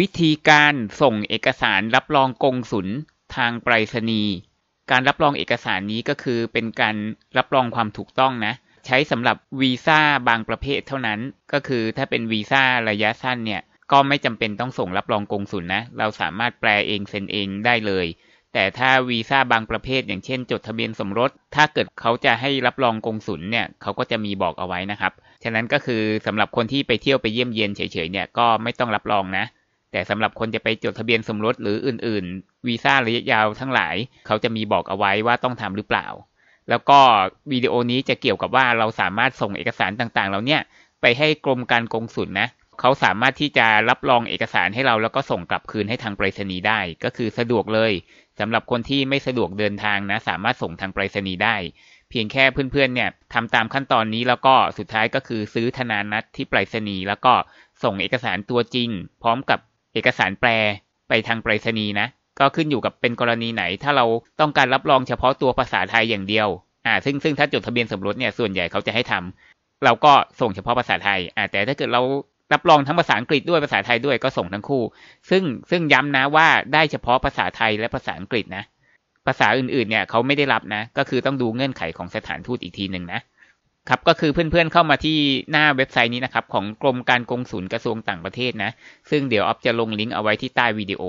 วิธีการส่งเอกสารรับรองกงสุลทางไปรษณีย์ การรับรองเอกสารนี้ก็คือเป็นการรับรองความถูกต้องนะ ใช้สำหรับวีซ่าบางประเภทเท่านั้น ก็คือถ้าเป็นวีซ่าระยะสั้นเนี่ย ก็ไม่จำเป็นต้องส่งรับรองกงสุลนะ เราสามารถแปลเองเซ็นเองได้เลย แต่ถ้าวีซ่าบางประเภทอย่างเช่น จดทะเบียนสมรส ถ้าเกิดเขาจะให้รับรองกงสุลเนี่ย เขาก็จะมีบอกเอาไว้นะครับ ฉะนั้นก็คือสำหรับคนที่ไปเที่ยวไปเยี่ยมเยียนเฉยๆเนี่ย ก็ไม่ต้องรับรองนะแต่สำหรับคนจะไปจดทะเบียนสมรสหรืออื่น ๆ วีซ่าระยะยาวทั้งหลาย เขาจะมีบอกเอาไว้ว่าต้องทำหรือเปล่า แล้วก็วิดีโอนี้จะเกี่ยวกับว่าเราสามารถส่งเอกสารต่างๆเราเนี่ยไปให้กรมการกงสุลนะ เขาสามารถที่จะรับรองเอกสารให้เรา แล้วก็ส่งกลับคืนให้ทางไปรษณีย์ได้ ก็คือสะดวกเลย สำหรับคนที่ไม่สะดวกเดินทางนะ สามารถส่งทางไปรษณีย์ได้ เพียงแค่เพื่อนๆ เนี่ยทำตามขั้นตอนนี้แล้วก็สุดท้ายก็คือซื้อธนานัตที่ไปรษณีย์แล้วก็ส่งเอกสารตัวจริง พร้อมกับเอกสารแปลไปทางไปรษณีย์นะ ก็ขึ้นอยู่กับเป็นกรณีไหน ถ้าเราต้องการรับรองเฉพาะตัวภาษาไทยอย่างเดียวอ่าซึ่งซึ่งถ้าจดทะเบียนสมรสเนี่ยส่วนใหญ่เขาจะให้ทำ เราก็ส่งเฉพาะภาษาไทยอ่าแต่ถ้าเกิดเรารับรองทั้งภาษาอังกฤษด้วยภาษาไทยด้วยก็ส่งทั้งคู่ ซึ่งซึ่งย้ำนะว่าได้เฉพาะภาษาไทยและภาษาอังกฤษนะ ภาษาอื่นๆเนี่ยเขาไม่ได้รับนะ ก็คือต้องดูเงื่อนไขของสถานทูตอีกทีหนึ่งนะครับก็คือเพื่อนๆเข้ามาที่หน้าเว็บไซต์นี้นะครับ ของกรมการกงสุลกระทรวงต่างประเทศนะ ซึ่งเดี๋ยวออฟจะลงลิงก์เอาไว้ที่ใต้วิดีโอ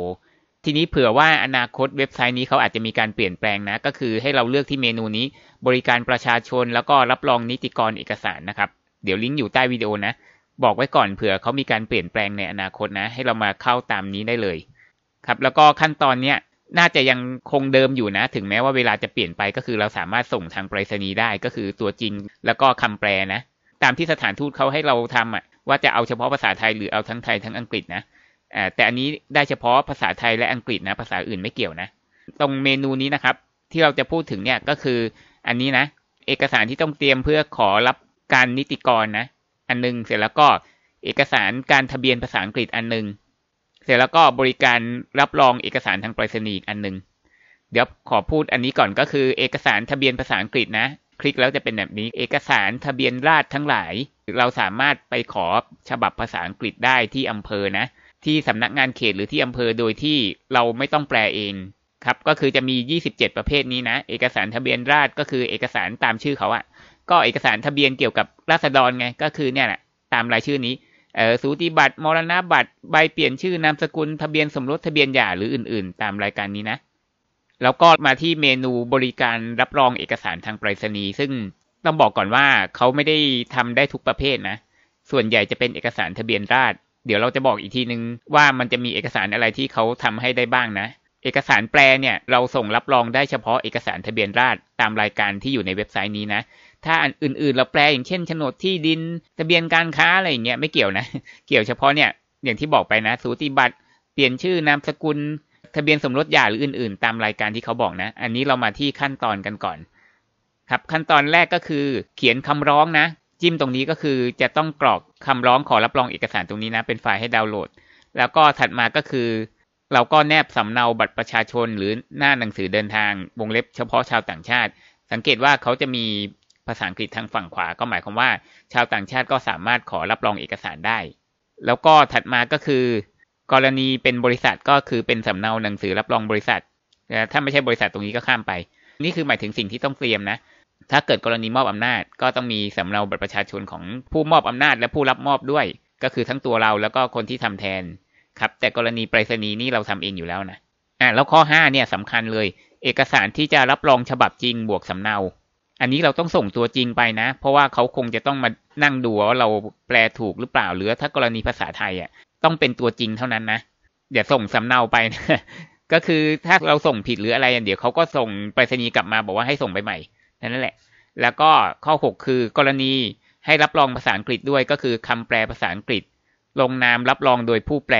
ทีนี้เผื่อว่าอนาคตเว็บไซต์นี้เขาอาจจะมีการเปลี่ยนแปลงนะก็คือให้เราเลือกที่เมนูนี้ บริการประชาชน แล้วก็รับรองนิติกรเอกสารนะครับเดี๋ยวลิงก์อยู่ใต้วิดีโอนะ บอกไว้ก่อนเผื่อเขามีการเปลี่ยนแปลงในอนาคตนะ ให้เรามาเข้าตามนี้ได้เลย ครับ แล้วก็ขั้นตอนเนี้ยน่าจะยังคงเดิมอยู่นะ ถึงแม้ว่าเวลาจะเปลี่ยนไปก็คือเราสามารถส่งทางไปรษณีย์ได้ก็คือตัวจริงแล้วก็คำแปลนะตามที่สถานทูตเขาให้เราทำอ่ะว่าจะเอาเฉพาะภาษาไทยหรือเอาทั้งไทยทั้งอังกฤษนะแต่อันนี้ได้เฉพาะภาษาไทยและอังกฤษนะภาษาอื่นไม่เกี่ยวนะ ตรงเมนูนี้นะครับ ที่เราจะพูดถึงเนี่ยก็คืออันนี้นะเอกสารที่ต้องเตรียมเพื่อขอรับการนิติกรนะอันนึงเสร็จแล้วก็เอกสารการทะเบียนภาษาอังกฤษอันนึงเสร็จแล้วก็บริการรับรองเอกสารทางไปรษณีย์อันหนึ่งเดี๋ยวขอพูดอันนี้ก่อนก็คือเอกสารทะเบียนภาษาอังกฤษนะ คลิกแล้วจะเป็นแบบนี้เอกสารทะเบียนราษทั้งหลาย เราสามารถไปขอฉบับภาษาอังกฤษได้ที่อำเภอนะ ที่สำนักงานเขตหรือที่อำเภอโดยที่เราไม่ต้องแปลเองครับก็คือจะมี 27 ประเภทนี้นะ เอกสารทะเบียนราษก็คือเอกสารตามชื่อเขาอะก็เอกสารทะเบียนเกี่ยวกับราษฎรไงก็คือเนี่ยแหละตามรายชื่อนี้เออสูติบัตรมรณะบัตรใบเปลี่ยนชื่อนามสกุลทะเบียนสมรสทะเบียนหย่าหรืออื่นๆ ตามรายการนี้นะแล้วก็มาที่เมนูบริการรับรองเอกสารทางไปรษณีย์ซึ่งต้องบอกก่อนว่าเขาไม่ได้ทำได้ทุกประเภทนะส่วนใหญ่จะเป็นเอกสารทะเบียนราษเดี๋ยวเราจะบอกอีกทีนึงว่ามันจะมีเอกสารอะไรที่เขาทำให้ได้บ้างนะ เอกสารแปลเนี่ยเราส่งรับรองได้เฉพาะเอกสารทะเบียนราษตามรายการที่อยู่ในเว็บไซต์นี้นะถ้าอันอื่นๆเราแปลอย่างเช่นโฉนดที่ดิน ทะเบียนการค้าอะไรอย่างเงี้ยไม่เกี่ยวนะเกี่ยวเฉพาะเนี่ยอย่างที่บอกไปนะสูติบัตร เปลี่ยนชื่อนามสกุลทะเบียนสมรสหย่าหรืออื่น ๆ ตามรายการที่เขาบอกนะ อันนี้เรามาที่ขั้นตอนกันก่อน ครับขั้นตอนแรกก็คือ เขียนคำร้องนะจิ้มตรงนี้ก็คือจะต้องกรอกคำร้องขอรับรองเอกสารตรงนี้นะเป็นไฟล์ให้ดาวน์โหลด แล้วก็ถัดมาก็คือ เราก็แนบสำเนาบัตรประชาชนหรือหน้าหนังสือเดินทางวงเล็บ เฉพาะชาวต่างชาติ สังเกตว่าเขาจะมีภาษาอังกฤษทางฝั่งขวาก็หมายความว่า ชาวต่างชาติก็สามารถขอรับรองเอกสารได้ แล้วก็ถัดมาก็คือ กรณีเป็นบริษัทก็คือเป็นสำเนาหนังสือรับรองบริษัทถ้าไม่ใช่บริษัทตรงนี้ก็ข้ามไป นี่คือหมายถึงสิ่งที่ต้องเตรียมนะ ถ้าเกิดกรณีมอบอำนาจก็ต้องมีสำเนาบัตรประชาชนของผู้มอบอำนาจ และผู้รับมอบด้วย ก็คือทั้งตัวเราแล้วก็คนที่ทำแทนครับแต่กรณีไปรษณีย์นี่เราทำเองอยู่แล้วนะอ่าแล้วข้อ 5เนี่ยสำคัญเลย เอกสารที่จะรับรองฉบับจริงบวกสำเนาอันนี้เราต้องส่งตัวจริงไปนะ เพราะว่าเขาคงจะต้องมานั่งดูว่าเราแปลถูกหรือเปล่าหรือ ถ้ากรณีภาษาไทยอ่ะต้องเป็นตัวจริงเท่านั้นนะ อย่าส่งสำเนาไปนะ ก็คือถ้าเราส่งผิดหรืออะไรเดี๋ยว เขาก็ส่งไปรษณีย์กลับมา บอกว่าให้ส่งไปใหม่นั่นแหละ แล้วก็ข้อ 6 คือ กรณีให้รับรองภาษาอังกฤษด้วย ก็คือคำแปลภาษาอังกฤษ ลงนามรับรองโดยผู้แปล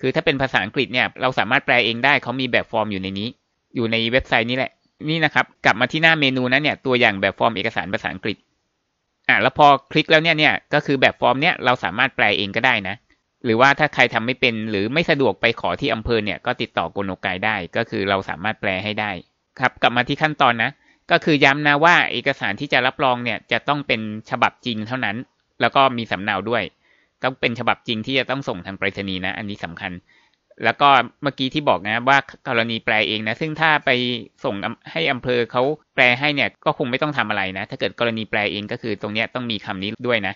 คือถ้าเป็นภาษาอังกฤษเนี่ย เราสามารถแปลเองได้ เขามีแบบฟอร์มอยู่ในนี้ อยู่ในเว็บไซต์นี้แหละนี่นะครับกลับมาที่หน้าเมนูนั้นเนี่ย ตัวอย่างแบบฟอร์มเอกสารภาษาอังกฤษอ่ะ แล้วพอคลิกแล้วเนี่ยเนี่ยก็คือแบบฟอร์มเนี่ยเราสามารถแปลเองก็ได้นะ หรือว่าถ้าใครทำไม่เป็น หรือไม่สะดวกไปขอที่อำเภอเนี่ยก็ติดต่อโกโนกายได้ก็คือเราสามารถแปลให้ได้ ครับ กลับมาที่ขั้นตอนนะ ก็คือย้ำนะว่าเอกสารที่จะรับรองเนี่ยจะต้องเป็นฉบับจริงเท่านั้น แล้วก็มีสำเนาด้วย ต้องเป็นฉบับจริงที่จะต้องส่งทางไปรษณีย์นะ อันนี้สำคัญแล้วก็เมื่อกี้ที่บอกนะ ว่ากรณีแปลเองนะ ซึ่งถ้าไปส่งให้อำเภอเขาแปลให้เนี่ยก็คงไม่ต้องทำอะไรนะ ถ้าเกิดกรณีแปลเองก็คือตรงนี้ต้องมีคำนี้ด้วยนะ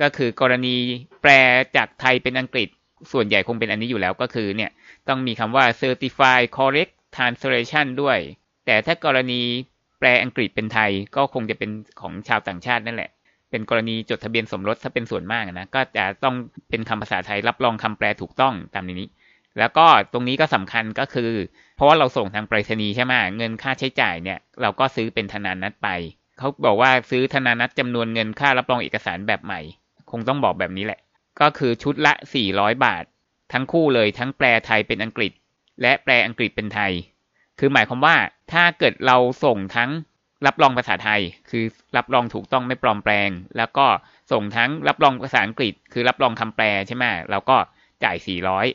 ก็คือกรณีแปลจากไทยเป็นอังกฤษส่วนใหญ่คงเป็นอันนี้อยู่แล้วก็คือเนี่ยต้องมีคำว่า certify correct translation ด้วย แต่ถ้ากรณีแปลอังกฤษเป็นไทยก็คงจะเป็นของชาวต่างชาติ นั่นแหละ เป็นกรณีจดทะเบียนสมรสถ้าเป็นส่วนมากนะก็จะต้องเป็นคำภาษาไทยรับรองคำแปลถูกต้องตามนี้แล้วก็ตรงนี้ก็สำคัญก็คือ เพราะว่าเราส่งทางไปรษณีย์ใช่ไหมเงินค่าใช้จ่ายเนี่ย เราก็ซื้อเป็นธนานัตไปเขาบอกว่าซื้อธนานัตจำนวนเงินค่ารับรองเอกสารแบบใหม่ คงต้องบอกแบบนี้แหละ ก็คือชุดละ 400 บาท ทั้งคู่เลยทั้งแปลไทยเป็นอังกฤษ และแปลอังกฤษเป็นไทย คือหมายความว่าถ้าเกิดเราส่งทั้งรับรองภาษาไทย คือรับรองถูกต้องไม่ปลอมแปลง แล้วก็ส่งทั้งรับรองภาษาอังกฤษ คือรับรองคำแปลใช่ไหมเราก็จ่าย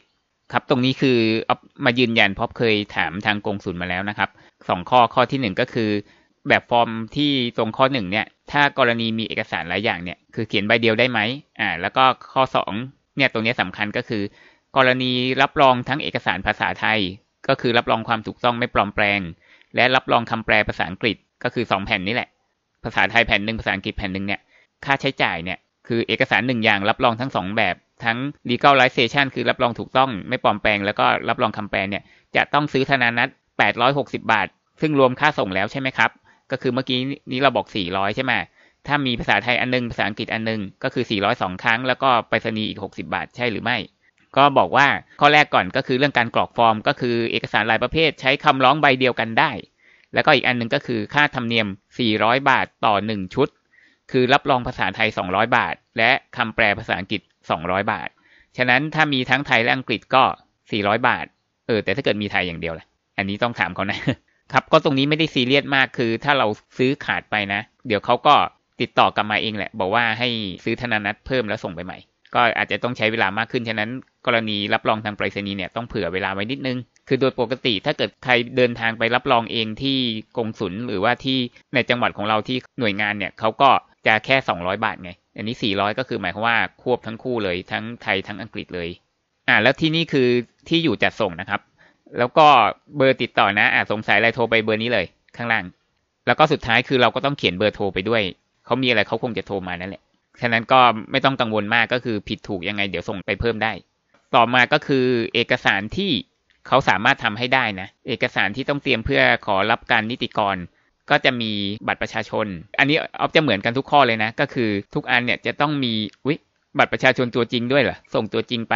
400ครับตรงนี้คืออ๊อฟมายืนยันเพราะเคยถามทางกงสุลมาแล้วนะครับสองข้อข้อที่หนึ่งก็คือ แบบฟอร์มที่ตรงข้อหนึ่งเนี่ยถ้ากรณีมีเอกสารหลายอย่างเนี่ยคือเขียนใบเดียวได้ไหมอ่าแล้วก็ข้อสองเนี่ยตรงนี้สำคัญก็คือ กรณีรับรองทั้งเอกสารภาษาไทย ก็คือรับรองความถูกต้องไม่ปลอมแปลง และรับรองคำแปลภาษาอังกฤษก็คือสองแผ่นนี้แหละ ภาษาไทยแผ่นหนึ่งภาษาอังกฤษแผ่นหนึ่งเนี่ยค่าใช้จ่ายเนี่ยคือเอกสารหนึ่งอย่าง รับรองทั้งสองแบบทั้ง legalization คือรับรองถูกต้องไม่ปลอมแปลง แล้วก็รับรองคำแปลเนี่ยจะต้องซื้อธนานัต860 บาท ซึ่งรวมค่าส่งแล้วใช่ไหมครับก็คือเมื่อกี้นี้เราบอก 400 ใช่ไหมถ้ามีภาษาไทยอันนึงภาษาอังกฤษอันนึง ก็คือ 402ครั้งแล้วก็ไปรษณีย์อีก 60 บาทใช่หรือไม่ ก็บอกว่าข้อแรกก่อนก็คือเรื่องการกรอกฟอร์มก็คือเอกสารหลายประเภทใช้คำร้องใบเดียวกันได้ แล้วก็อีกอันนึงก็คือค่าธรรมเนียม 400 บาทต่อ1ชุดคือรับรองภาษาไทย 200 บาท และคำแปลภาษาอังกฤษ 200 บาท ฉะนั้นถ้ามีทั้งไทยและอังกฤษก็ 400 บาท เออ แต่ถ้าเกิดมีไทยอย่างเดียวล่ะอันนี้ต้องถามเขานะ ครับ ก็ตรงนี้ไม่ได้ซีเรียสมาก คือถ้าเราซื้อขาดไปนะ เดี๋ยวเขาก็ติดต่อกลับมาเองแหละ บอกว่าให้ซื้อธนานัตเพิ่มแล้วส่งไปใหม่ ก็อาจจะต้องใช้เวลามากขึ้น ฉะนั้น กรณีรับรองทางไปรษณีย์เนี่ยต้องเผื่อเวลาไว้นิดนึง คือโดยปกติถ้าเกิดใครเดินทางไปรับรองเองที่กงสุลหรือว่าที่ในจังหวัดของเราที่หน่วยงานเนี่ยเขาก็จะแค่สองร้อยบาทไง อันนี้สี่ร้อยก็คือหมายความว่าควบทั้งคู่เลยทั้งไทยทั้งอังกฤษเลย อ่าแล้วที่นี่คือที่อยู่จัดส่งนะครับ แล้วก็เบอร์ติดต่อนะอ่าสงสัยอะไรโทรไปเบอร์นี้เลย ข้างล่าง แล้วก็สุดท้ายคือเราก็ต้องเขียนเบอร์โทรไปด้วย เขามีอะไรเขาคงจะโทรมานั่นแหละฉะนั้นก็ไม่ต้องกังวลมากก็คือผิดถูกยังไง เดี๋ยวส่งไปเพิ่มได้ ต่อมาก็คือเอกสารที่เขาสามารถทำให้ได้นะ เอกสารที่ต้องเตรียมเพื่อขอรับการนิติกรก็จะมีบัตรประชาชน อันนี้ออฟจะเหมือนกันทุกข้อเลยนะ ก็คือทุกอันเนี่ยจะต้องมีวิบัตรประชาชนตัวจริงด้วยเหรอ ส่งตัวจริงไป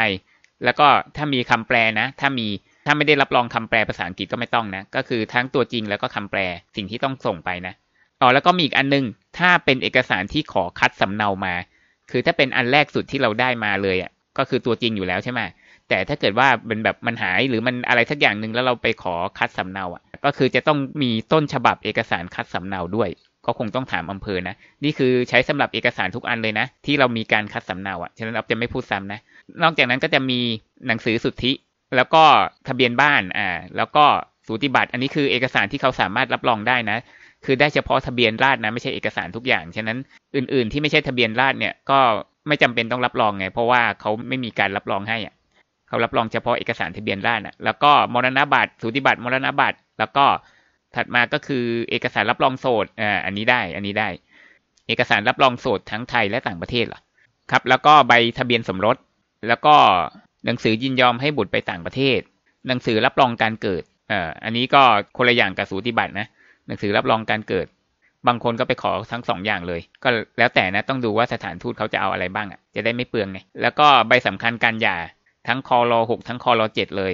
แล้วก็ถ้ามีคำแปลนะ ถ้ามีถ้าไม่ได้รับรองคำแปลภาษาอังกฤษก็ไม่ต้องนะ ก็คือทั้งตัวจริงแล้วก็คำแปลสิ่งที่ต้องส่งไปนะอ๋อแล้วก็มีอีกอันนึง ถ้าเป็นเอกสารที่ขอคัดสำเนามา คือถ้าเป็นอันแรกสุดที่เราได้มาเลยอ่ะ ก็คือตัวจริงอยู่แล้วใช่ไหมแต่ถ้าเกิดว่าเป็นแบบมันหายหรือมันอะไรสักอย่างหนึ่งแล้วเราไปขอคัดสำเนาอ่ะ ก็คือจะต้องมีต้นฉบับเอกสารคัดสำเนาด้วย ก็คงต้องถามอำเภอนะนี่คือใช้สำหรับเอกสารทุกอันเลยนะ ที่เรามีการคัดสำเนาอ่ะฉะนั้นอ๊อฟจะไม่พูดซ้ำนะ นอกจากนั้นก็จะมีหนังสือสุทธิแล้วก็ทะเบียนบ้านอ่าแล้วก็สูติบัตรอันนี้คือเอกสารที่เขาสามารถรับรองได้นะ คือได้เฉพาะทะเบียนราษนะไม่ใช่เอกสารทุกอย่างฉะนั้นอื่นๆ ที่ไม่ใช่ทะเบียนราษเนี่ย ก็ไม่จำเป็นต้องรับรองไงเพราะว่าเขาไม่มีการรับรองให้อ่ะเขารับรองเฉพาะเอกสารทะเบียนราษฎร์แล้วก็มรณบัตร สูติบัตรมรณบัตร แล้วก็ถัดมาก็คือเอกสารรับรองโสด อ่าอันนี้ได้ อันนี้ได้ เอกสารรับรองโสดทั้งไทยและต่างประเทศเหรอครับแล้วก็ใบทะเบียนสมรสแล้วก็หนังสือยินยอมให้บุตรไปต่างประเทศ หนังสือรับรองการเกิดอ่าอันนี้ก็คนละอย่างกับสูติบัตรนะหนังสือรับรองการเกิด บางคนก็ไปขอทั้งสองอย่างเลย ก็แล้วแต่นะต้องดูว่าสถานทูตเขาจะเอาอะไรบ้างอ่ะจะได้ไม่เปลืองไงแล้วก็ใบสำคัญการหย่าทั้งคอรอหกทั้งคอรอเจ็ดเลย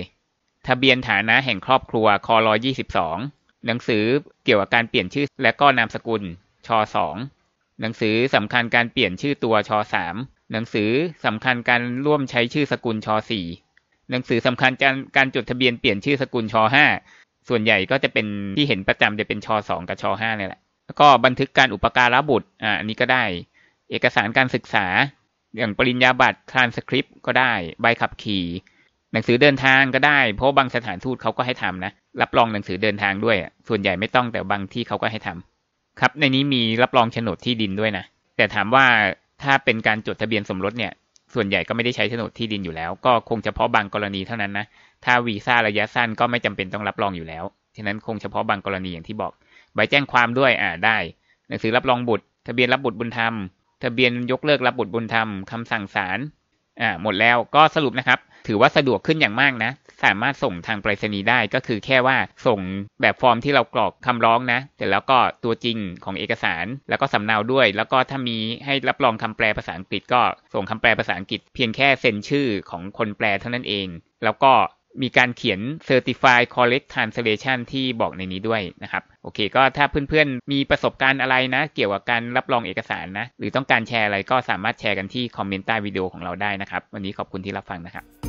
ทะเบียนฐานะแห่งครอบครัวคอรอยี่สิบสองหนังสือเกี่ยวกับการเปลี่ยนชื่อและก็นามสกุลชอสองหนังสือสำคัญการเปลี่ยนชื่อตัวชอสามหนังสือสำคัญการร่วมใช้ชื่อสกุลชอสี่หนังสือสำคัญการการจดทะเบียนเปลี่ยนชื่อสกุลชอห้าส่วนใหญ่ก็จะเป็นที่เห็นประจำจะเป็นชอสองกับชอห้าเนี่ยแหละแล้วก็บันทึกการอุปการะบุตรอ่าอันนี้ก็ได้ เอกสารการศึกษาอย่างปริญญาบัตรทรานสคริปต์ก็ได้ ใบขับขี่หนังสือเดินทางก็ได้ เพราะบางสถานทูตเขาก็ให้ทำนะ รับรองหนังสือเดินทางด้วย ส่วนใหญ่ไม่ต้องแต่บางที่เขาก็ให้ทำ ครับในนี้มีรับรองโฉนดที่ดินด้วยนะแต่ถามว่าถ้าเป็นการจดทะเบียนสมรสเนี่ย ส่วนใหญ่ก็ไม่ได้ใช้โฉนดที่ดินอยู่แล้วก็คงเฉพาะบางกรณีเท่านั้นนะถ้าวีซ่าระยะสั้นก็ไม่จำเป็นต้องรับรองอยู่แล้วฉะนั้นคงเฉพาะบางกรณีอย่างที่บอก ใบแจ้งความด้วยอ่าได้ หนังสือรับรองบุตรทะเบียนรับบุตรบุญธรรมทะเบียนยกเลิกรับบุตรบุญธรรมคำสั่งศาลอ่าหมดแล้วก็สรุปนะครับ ถือว่าสะดวกขึ้นอย่างมากนะ สามารถส่งทางไปรษณีย์ได้ก็คือแค่ว่าส่งแบบฟอร์มที่เรากรอกคำร้องนะเสร็จแล้วก็ตัวจริงของเอกสาร แล้วก็สำเนาด้วย แล้วก็ถ้ามีให้รับรองคำแปลภาษาอังกฤษก็ส่งคำแปลภาษาอังกฤษเพียงแค่เซ็นชื่อของคนแปลเท่านั้นเองแล้วก็มีการเขียน Certified Correct Translation ที่บอกในนี้ด้วยนะครับ โอเค ก็ถ้าเพื่อนๆมีประสบการณ์อะไรนะ เกี่ยวกับการรับรองเอกสารนะ หรือต้องการแชร์อะไรก็สามารถแชร์กันที่คอมเมนต์ใต้วิดีโอของเราได้นะครับ วันนี้ขอบคุณที่รับฟังนะครับ